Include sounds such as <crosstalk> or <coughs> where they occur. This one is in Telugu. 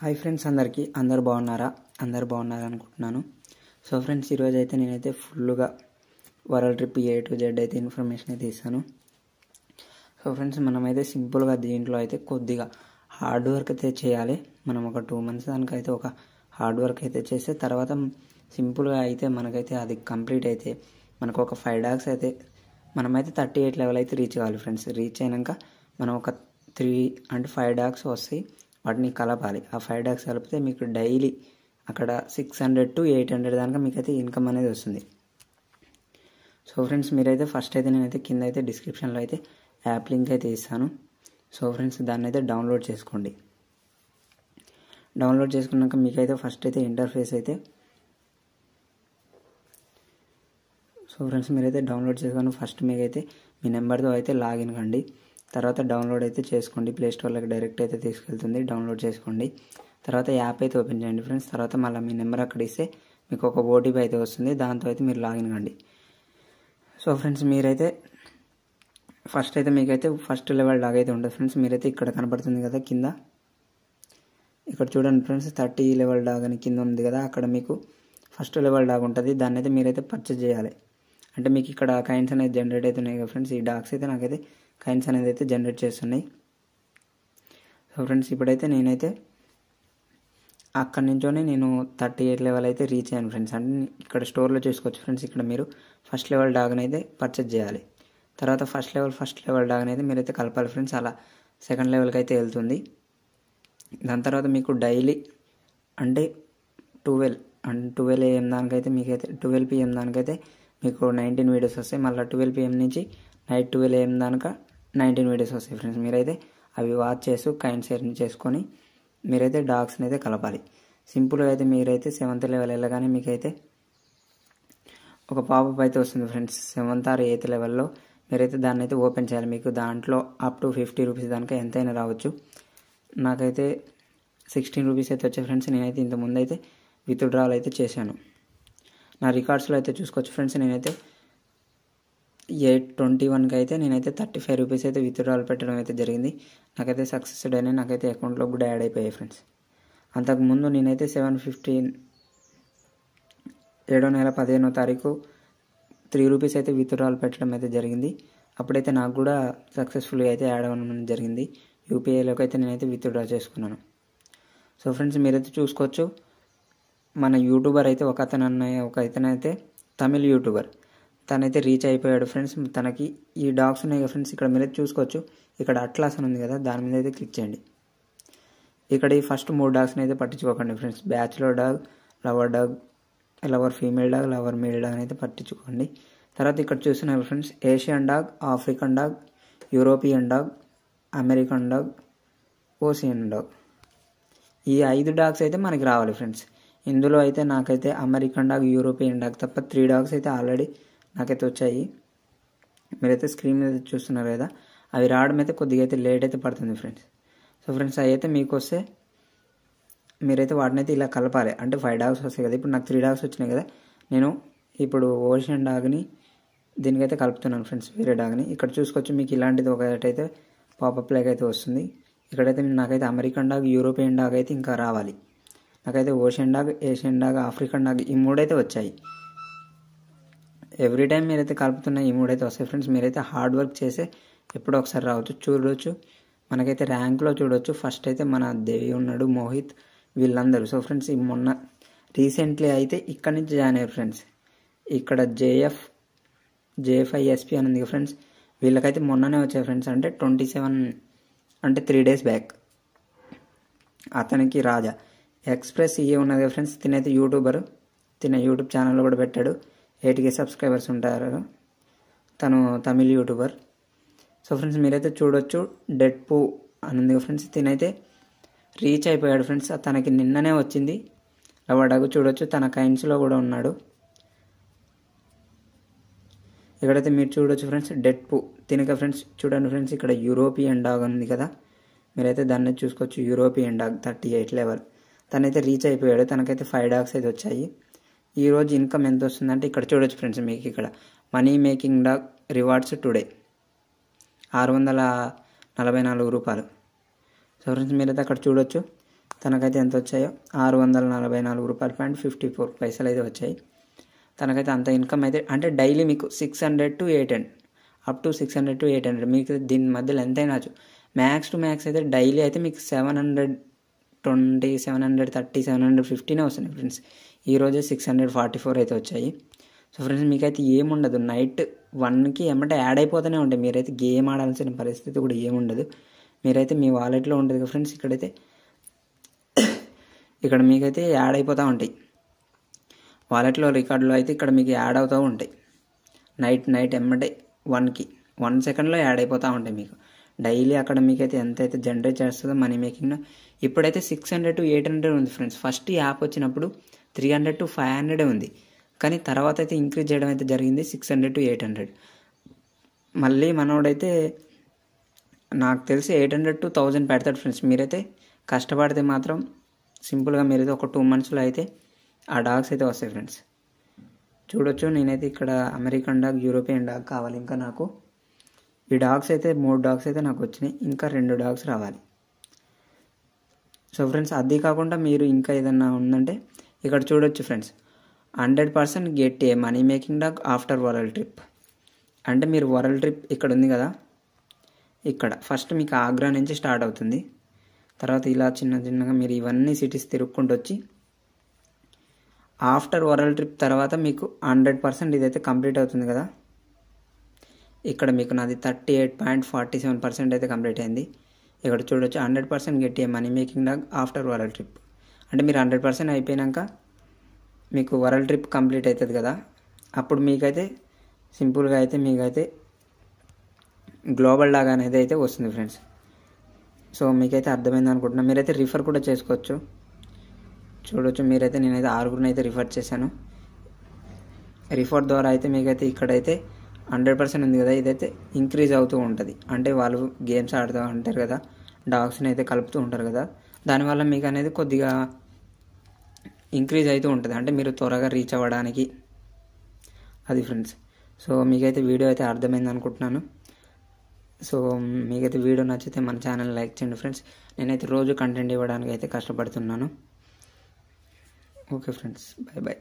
హాయ్ ఫ్రెండ్స్ అందరికీ అందరు బాగున్నారా అందరు బాగున్నారా అనుకుంటున్నాను సో ఫ్రెండ్స్ ఈరోజు అయితే నేనైతే ఫుల్గా world trip A to Z అయితే ఇన్ఫర్మేషన్ అయితే ఇస్తాను సో ఫ్రెండ్స్ మనమైతే సింపుల్గా దీంట్లో అయితే కొద్దిగా హార్డ్ వర్క్ అయితే చేయాలి మనం ఒక టూ మంత్స్ దానికైతే ఒక హార్డ్ వర్క్ అయితే చేస్తే తర్వాత సింపుల్గా అయితే మనకైతే అది కంప్లీట్ అయితే మనకు ఒక ఫైవ్ డాక్స్ అయితే మనమైతే థర్టీ ఎయిట్ లెవెల్ అయితే రీచ్ కావాలి ఫ్రెండ్స్ రీచ్ అయినాక మనం ఒక త్రీ అండ్ ఫైవ్ డాక్స్ వస్తాయి వాటిని కలపాలి ఆ ఫైవ్ డాక్స్ కలిపితే మీకు డైలీ అక్కడ six hundred to eight hundred దానికి మీకైతే ఇన్కమ్ అనేది వస్తుంది సో ఫ్రెండ్స్ మీరైతే ఫస్ట్ అయితే నేనైతే కింద అయితే డిస్క్రిప్షన్లో అయితే యాప్ లింక్ అయితే ఇస్తాను సో ఫ్రెండ్స్ దాన్ని అయితే డౌన్లోడ్ చేసుకోండి డౌన్లోడ్ చేసుకున్నాక మీకైతే ఫస్ట్ అయితే ఇంటర్ఫేస్ అయితే సో ఫ్రెండ్స్ మీరైతే డౌన్లోడ్ చేసుకున్న ఫస్ట్ మీకైతే మీ నెంబర్తో అయితే లాగిన్ కండి తర్వాత డౌన్లోడ్ అయితే చేసుకోండి ప్లే స్టోర్లోకి డైరెక్ట్ అయితే తీసుకెళ్తుంది డౌన్లోడ్ చేసుకోండి తర్వాత యాప్ అయితే ఓపెన్ చేయండి ఫ్రెండ్స్ తర్వాత మళ్ళీ మీ నెంబర్ అక్కడ ఇస్తే మీకు ఒక ఓటీపీ అయితే వస్తుంది దాంతో అయితే మీరు లాగిన్ కండి సో ఫ్రెండ్స్ మీరైతే ఫస్ట్ అయితే మీకైతే ఫస్ట్ లెవెల్ లాగ్ అయితే ఉంటుంది ఫ్రెండ్స్ మీరైతే ఇక్కడ కనపడుతుంది కదా కింద ఇక్కడ చూడండి ఫ్రెండ్స్ థర్టీ లెవెల్ డాగ్ అని కింద ఉంది కదా అక్కడ మీకు ఫస్ట్ లెవెల్ డాగ్ ఉంటుంది దాన్ని అయితే మీరైతే పర్చేజ్ చేయాలి అంటే మీకు ఇక్కడ కైన్స్ అనేది జనరేట్ అవుతున్నాయి కదా ఫ్రెండ్స్ ఈ డాక్స్ అయితే నాకైతే కైన్స్ అనేది అయితే జనరేట్ చేస్తున్నాయి సో ఫ్రెండ్స్ ఇప్పుడైతే నేనైతే అక్కడి నుంచోనే నేను థర్టీ ఎయిట్ లెవెల్ అయితే రీచ్ అయ్యాను ఫ్రెండ్స్ అంటే ఇక్కడ స్టోర్లో చూసుకోవచ్చు ఫ్రెండ్స్ ఇక్కడ మీరు ఫస్ట్ లెవెల్ డాగ్ని అయితే పర్చేజ్ చేయాలి తర్వాత ఫస్ట్ లెవెల్ ఫస్ట్ లెవెల్ డాగ్ని అయితే మీరైతే కలపాలి ఫ్రెండ్స్ అలా సెకండ్ లెవెల్కి అయితే వెళ్తుంది దాని తర్వాత మీకు డైలీ అంటే ట్వెల్వ్ అండ్ ట్వెల్వ్ ఏఎం దానికైతే మీకైతే ట్వెల్వ్ పిఎం దానికైతే మీకు నైన్టీన్ వీడియోస్ వస్తాయి మళ్ళీ ట్వెల్వ్ పిఎం నుంచి నైట్ ట్వెల్వ్ ఏఎం దానిక నైన్టీన్ వీడియోస్ వస్తాయి ఫ్రెండ్స్ మీరైతే అవి వాచ్ చేస్తూ కైండ్ షేర్ చేసుకొని మీరైతే డాగ్స్ని అయితే కలపాలి సింపుల్గా అయితే మీరైతే సెవెంత్ లెవెల్ వెళ్ళగానే మీకైతే ఒక పాపప్ అయితే వస్తుంది ఫ్రెండ్స్ సెవెంత్ ఆర్ ఎయిత్ లెవెల్లో మీరైతే దాన్ని అయితే ఓపెన్ చేయాలి మీకు దాంట్లో అప్ టు ఫిఫ్టీ రూపీస్ దానిక ఎంతైనా రావచ్చు నాకైతే సిక్స్టీన్ రూపీస్ అయితే వచ్చాయి ఫ్రెండ్స్ నేనైతే ఇంతకుముందు అయితే విత్డ్రావల్ అయితే చేశాను నా రికార్డ్స్లో అయితే చూసుకోవచ్చు ఫ్రెండ్స్ నేనైతే ఎయిట్ ట్వంటీ వన్కి అయితే నేనైతే థర్టీ ఫైవ్ రూపీస్ అయితే విత్డ్రాల్ పెట్టడం అయితే జరిగింది నాకైతే సక్సెస్డ్ అయినా నాకైతే అకౌంట్లో కూడా యాడ్ అయిపోయాయి ఫ్రెండ్స్ అంతకుముందు నేనైతే సెవెన్ ఫిఫ్టీన్ ఏడో నెల పదిహేనో తారీఖు త్రీ రూపీస్ అయితే విత్డ్రాల్ పెట్టడం అయితే జరిగింది అప్పుడైతే నాకు కూడా సక్సెస్ఫుల్గా అయితే యాడ్ అవ్వడం జరిగింది యూపీఐలోకి అయితే నేనైతే విత్డ్రా చేసుకున్నాను సో ఫ్రెండ్స్ మీరైతే చూసుకోవచ్చు మన యూట్యూబర్ అయితే ఒక అతను అన్న ఒక అయితే తమిళ్ యూట్యూబర్ తనైతే రీచ్ అయిపోయాడు ఫ్రెండ్స్ తనకి ఈ డాగ్స్ ఉన్నాయి కదా ఫ్రెండ్స్ ఇక్కడ మీరైతే చూసుకోవచ్చు ఇక్కడ అట్లాస్ అని ఉంది కదా దాని మీద అయితే క్లిక్ చేయండి ఇక్కడ ఈ ఫస్ట్ మూడు డాగ్స్ని అయితే పట్టించుకోకండి friends bachelor dog lover dog lover female dog lover male dog అయితే పట్టించుకోండి తర్వాత ఇక్కడ చూస్తున్నారు friends Asian dog African dog European dog American dog ocean dog ఈ ఐదు డాగ్స్ అయితే మనకి రావాలి ఫ్రెండ్స్ ఇందులో అయితే నాకైతే అమెరికన్ డాగ్ యూరోపియన్ డాగ్ తప్ప త్రీ డాగ్స్ అయితే ఆల్రెడీ నాకైతే వచ్చాయి మీరైతే స్క్రీన్ మీద చూస్తున్నారు కదా అవి రావడం అయితే కొద్దిగా అయితే లేట్ అయితే పడుతుంది ఫ్రెండ్స్ సో ఫ్రెండ్స్ అవి అయితే మీకు వస్తే మీరైతే వాటిని అయితే ఇలా కలపాలి అంటే ఫైవ్ డాగ్స్ వస్తాయి కదా ఇప్పుడు నాకు త్రీ డాగ్స్ వచ్చినాయి కదా నేను ఇప్పుడు ఓషన్ డాగ్ని దీనికైతే కలుపుతున్నాను ఫ్రెండ్స్ వేరే డాగ్ని ఇక్కడ చూసుకోవచ్చు మీకు ఇలాంటిది ఒకటైతే పాపప్ లేక అయితే వస్తుంది ఇక్కడైతే నాకైతే అమెరికన్ డాగ్ యూరోపియన్ డాగ్ అయితే ఇంకా రావాలి నాకైతే ocean dog Asian dog African dog ఈ మూడైతే వచ్చాయి ఎవ్రీ టైం మీరైతే కలుపుతున్న ఈ మూడైతే వస్తాయి ఫ్రెండ్స్ మీరైతే హార్డ్ వర్క్ చేసే ఎప్పుడో ఒకసారి రావచ్చు చూడవచ్చు మనకైతే ర్యాంక్లో చూడవచ్చు ఫస్ట్ అయితే మన దేవి ఉన్నాడు మోహిత్ వీళ్ళందరూ సో ఫ్రెండ్స్ ఈ మొన్న రీసెంట్లీ అయితే ఇక్కడ నుంచి జాయిన్ అయ్యారు ఫ్రెండ్స్ ఇక్కడ జేఎఫ్ జేఎఫ్ఐఎస్పి అని ఉంది ఫ్రెండ్స్ వీళ్ళకైతే మొన్ననే వచ్చాయి ఫ్రెండ్స్ అంటే ట్వంటీ సెవెన్ అంటే త్రీ డేస్ బ్యాక్ అతనికి రాజా ఎక్స్ప్రెస్ ఇయే ఉన్నది కదా ఫ్రెండ్స్ తినైతే యూట్యూబర్ తిన యూట్యూబ్ ఛానల్లో కూడా పెట్టాడు ఎయిట్కే సబ్స్క్రైబర్స్ ఉంటారు తను తమిళ్ యూట్యూబర్ సో ఫ్రెండ్స్ మీరైతే చూడొచ్చు డెడ్ పూ అని ఉంది ఫ్రెండ్స్ తినైతే రీచ్ అయిపోయాడు ఫ్రెండ్స్ తనకి నిన్ననే వచ్చింది లవడగు చూడొచ్చు తన కైన్స్లో కూడా ఉన్నాడు ఇక్కడైతే మీరు చూడొచ్చు ఫ్రెండ్స్ డెడ్ పూ తినక ఫ్రెండ్స్ చూడండి ఫ్రెండ్స్ ఇక్కడ యూరోపియన్ డాగ్ ఉంది కదా మీరైతే దాన్ని చూసుకోవచ్చు European dog thirty eight level తనైతే రీచ్ అయిపోయాడు తనకైతే ఫైవ్ డాగ్స్ అయితే వచ్చాయి ఈరోజు ఇన్కమ్ ఎంత వస్తుందంటే ఇక్కడ చూడొచ్చు ఫ్రెండ్స్ మీకు ఇక్కడ money making dog rewards today ఆరు వందల నలభై నాలుగు రూపాయలు సో ఫ్రెండ్స్ మీరైతే అక్కడ చూడొచ్చు తనకైతే ఎంత వచ్చాయో ఆరు వందల నలభై నాలుగు రూపాయలు పాయింట్ ఫిఫ్టీ ఫోర్ పైసలు అయితే వచ్చాయి తనకైతే అంత ఇన్కమ్ అయితే అంటే డైలీ మీకు six hundred to eight hundred up to six hundred to eight hundred మీకు దీని మధ్యలో ఎంతైనా మ్యాక్స్ టు మ్యాక్స్ అయితే డైలీ అయితే మీకు seven hundred twenty seven hundred thirty seven hundred ఫిఫ్టీనే వస్తున్నాయి ఫ్రెండ్స్ ఈరోజే సిక్స్ హండ్రెడ్ ఫార్టీ ఫోర్ అయితే వచ్చాయి సో ఫ్రెండ్స్ మీకైతే ఏముండదు నైట్ వన్కి ఏమంటే యాడ్ అయిపోతూనే ఉంటాయి మీరైతే గేమ్ ఆడాల్సిన పరిస్థితి కూడా ఏముండదు మీరైతే మీ వాలెట్లో ఉండదు కదా ఫ్రెండ్స్ ఇక్కడైతే <coughs> ఇక్కడ మీకైతే యాడ్ అయిపోతూ ఉంటాయి వాలెట్లో రికార్డులో అయితే ఇక్కడ మీకు యాడ్ అవుతూ ఉంటాయి నైట్ నైట్ ఎమ్మటే వన్కి వన్ సెకండ్లో యాడ్ అయిపోతూ ఉంటాయి మీకు డైలీ అక్కడ మీకైతే ఎంత అయితే జనరేట్ చేస్తుందో మనీ మేకింగ్ ఇప్పుడైతే six hundred to eight hundred ఉంది ఫ్రెండ్స్ ఫస్ట్ యాప్ వచ్చినప్పుడు three hundred to five hundred ఉంది కానీ తర్వాత అయితే ఇంక్రీజ్ చేయడం అయితే జరిగింది six hundred to eight hundred మళ్ళీ మనోడైతే నాకు తెలిసి ఎయిట్ హండ్రెడ్ టు థౌజండ్ పెడతాడు ఫ్రెండ్స్ మీరైతే కష్టపడితే మాత్రం సింపుల్గా మీరైతే ఒక టూ మంత్స్లో అయితే ఆ డాగ్స్ అయితే వస్తాయి ఫ్రెండ్స్ చూడొచ్చు నేనైతే ఇక్కడ అమెరికన్ డాగ్ యూరోపియన్ డాగ్ కావాలి ఇంకా నాకు ఈ డాగ్స్ అయితే మూడు డాగ్స్ అయితే నాకు వచ్చినాయి ఇంకా రెండు డాగ్స్ రావాలి సో ఫ్రెండ్స్ అది కాకుండా మీరు ఇంకా ఏదన్నా ఉందంటే ఇక్కడ చూడొచ్చు friends hundred percent get a money making dog after world trip అంటే మీరు వరల్డ్ ట్రిప్ ఇక్కడ ఉంది కదా ఇక్కడ ఫస్ట్ మీకు ఆగ్రా నుంచి స్టార్ట్ అవుతుంది తర్వాత ఇలా చిన్న చిన్నగా మీరు ఇవన్నీ సిటీస్ తిరుక్కుంటూ వచ్చి ఆఫ్టర్ వరల్డ్ ట్రిప్ తర్వాత మీకు హండ్రెడ్ పర్సెంట్ ఇదైతే కంప్లీట్ అవుతుంది కదా ఇక్కడ మీకు నాది thirty eight point forty seven percent అయితే కంప్లీట్ అయింది ఇక్కడ చూడొచ్చు hundred percent get a money making dog after world trip అంటే మీరు హండ్రెడ్ పర్సెంట్ అయిపోయాక మీకు వరల్డ్ ట్రిప్ కంప్లీట్ అవుతుంది కదా అప్పుడు మీకైతే సింపుల్గా అయితే మీకైతే గ్లోబల్ డాగ్ అనేది అయితే వస్తుంది ఫ్రెండ్స్ సో మీకైతే అర్థమైంది అనుకుంటున్నా మీరైతే రిఫర్ కూడా చేసుకోవచ్చు చూడొచ్చు మీరైతే నేనైతే ఆరుగురిని అయితే రిఫర్ చేశాను రిఫర్ ద్వారా అయితే మీకైతే ఇక్కడైతే హండ్రెడ్ పర్సెంట్ ఉంది కదా ఇదైతే ఇంక్రీజ్ అవుతూ ఉంటుంది అంటే వాళ్ళు గేమ్స్ ఆడుతూ ఉంటారు కదా డాగ్స్ని అయితే కలుపుతూ ఉంటారు కదా దానివల్ల మీకు అనేది కొద్దిగా ఇంక్రీజ్ అవుతూ ఉంటుంది అంటే మీరు త్వరగా రీచ్ అవ్వడానికి అది ఫ్రెండ్స్ సో మీకైతే వీడియో అయితే అర్థమైంది అనుకుంటున్నాను సో మీకైతే వీడియో నచ్చితే మన ఛానల్ లైక్ చేయండి ఫ్రెండ్స్ నేనైతే రోజు కంటెంట్ ఇవ్వడానికి అయితే కష్టపడుతున్నాను ఓకే ఫ్రెండ్స్ బాయ్ బాయ్